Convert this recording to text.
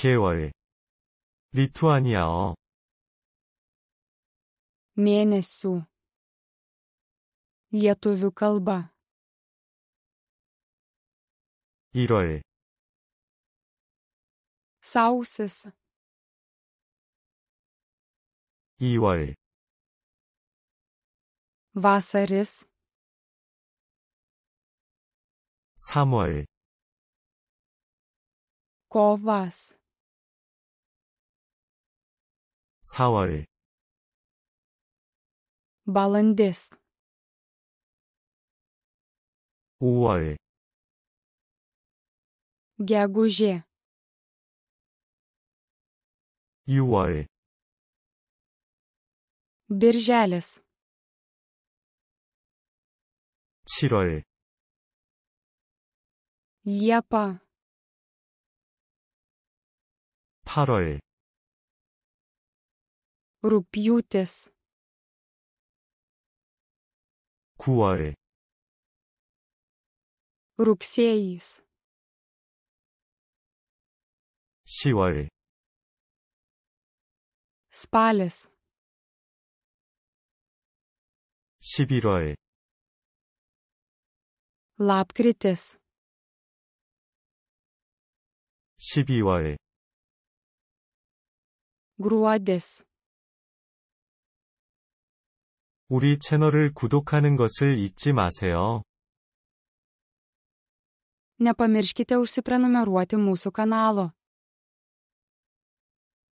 개월 리투아니아어 mėnesių lietuvių kalba 1월 sausis 2월 vasaris 3월 kovas 4월 Баландес 5월 Гягуже 6월 Birželis 7월 Liepa 8월 Rūpjūtis. 9월 rugsėjis 10월 spalis 11월 lapkritis 12월 gruodis 우리 채널을 구독하는 것을 잊지 마세요. Nepamirškite užsiprenumeruoti mūsų kanalo.